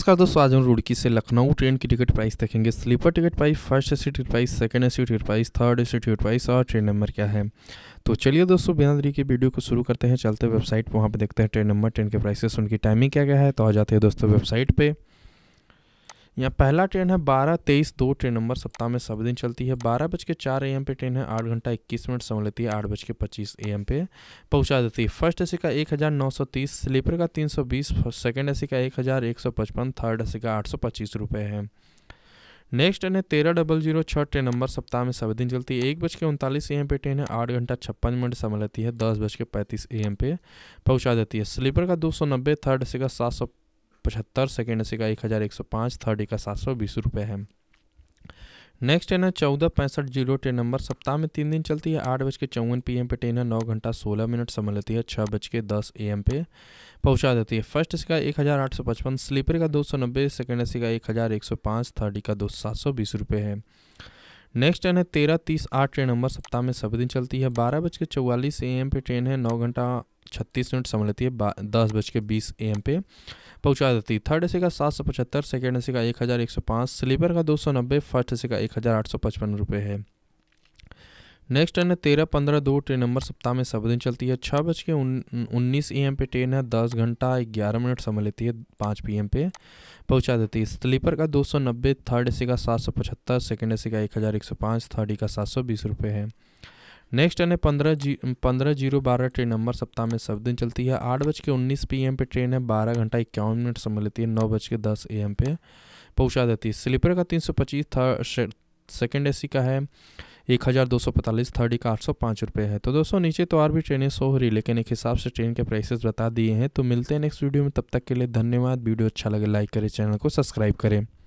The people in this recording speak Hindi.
नमस्कार दोस्तों आज हम रुड़की से लखनऊ ट्रेन की टिकट प्राइस देखेंगे sleeper ticket price first AC ticket price second AC ticket price third AC ticket price और ट्रेन नंबर क्या है तो चलिए दोस्तों बिना देरी के वीडियो को शुरू करते हैं चलते वेबसाइट पर वहाँ पर देखते हैं ट्रेन नंबर ट्रेन के प्राइसेस उनकी टाइमिंग क्या क्या है तो आ जाते हैं दोस्तों वेबसाइट पर यहाँ पहला ट्रेन है बारह तेईस दो ट्रेन नंबर सप्ताह में सब दिन चलती है बारह बज के चार ए पे ट्रेन है आठ घंटा इक्कीस मिनट समय लेती है आठ बज के पच्चीस ए पे पहुँचा देती है फर्स्ट एसी का एक हज़ार नौ सौ तीस स्लीपर का तीन सौ बीस सेकेंड एसी का एक हज़ार एक सौ पचपन थर्ड एसी का आठ सौ पच्चीस रुपये है नेक्स्ट ट्रेन है तेरह डबल जीरो छः ट्रेन नंबर सप्ताह में सब दिन चलती है एक बज के उनतालीस ए पे ट्रेन है आठ घंटा छप्पन मिनट समय लेती है दस बज के पैंतीस ए पे पहुँचा देती है स्लीपर का दो सौ नब्बे थर्ड एसी का सात सौ पचहत्तर सेकेंड इसी का एक हज़ार एक सौ पाँच थर्ड का सात सौ बीस रुपये है नेक्स्ट ट्रेन है चौदह पैंसठ जीरो ट्रेन नंबर सप्ताह में तीन दिन चलती है आठ बज के चौवन पी पे ट्रेन है नौ घंटा सोलह मिनट समय लेती है छः बज के दस ए एम पे पहुंचा देती है फर्स्ट का एक हज़ार आठ सौ पचपन स्लीपर का दो सौ नब्बे सेकेंड एसी का एक हज़ार एक सौ पाँच थर्ड का दो सात सौ बीस रुपये है नेक्स्ट ट्रेन है तेरह तीस आठ ट्रेन नंबर सप्ताह में सभी दिन चलती है बारह बज के चौवालीस ए एम पे ट्रेन है नौ घंटा छत्तीस मिनट समय लेती है दस बज के बीस ए एम पे पहुंचा देती है थर्ड सी का सात सौ पचहत्तर सेकेंड सी का एक हज़ार एक सौ पाँच स्लीपर का दो सौ नब्बे फर्स्ट एसी का एक हज़ार आठ सौ पचपन रुपये है नेक्स्ट ट्रेन है तेरह पंद्रह दो ट्रेन नंबर सप्ताह में सब दिन चलती है छः बज के उन्नीस ए एम पे ट्रेन है दस घंटा ग्यारह मिनट समय लेती है पाँच पी एम पे पहुंचा देती है स्लीपर का दो सौ नब्बे थर्ड ए सी का सात सौ पचहत्तर सेकेंड ए सी का एक हज़ार एक सौ पाँच थर्ड ई का सात सौ बीस रुपये है नेक्स्ट है पंद्रह जी पंद्रह जीरो बारह ट्रेन नंबर सप्ताह में सब दिन चलती है आठ बज के उन्नीस पी एम पे ट्रेन है बारह घंटा इक्यावन मिनट समय लेती है नौ बज के दस ए एम पे पहुँचा देती है स्लीपर का तीन सौ पच्चीस था सेकेंड ए सी का है एक हज़ार दो सौ पैंतालीस थर्ड का आठ सौ पाँच रुपये है तो दोस्तों नीचे तो और भी ट्रेनें सो हो रही लेकिन एक हिसाब से ट्रेन के प्राइसेस बता दिए हैं तो मिलते हैं नेक्स्ट वीडियो में तब तक के लिए धन्यवाद वीडियो अच्छा लगे लाइक करें चैनल को सब्सक्राइब करें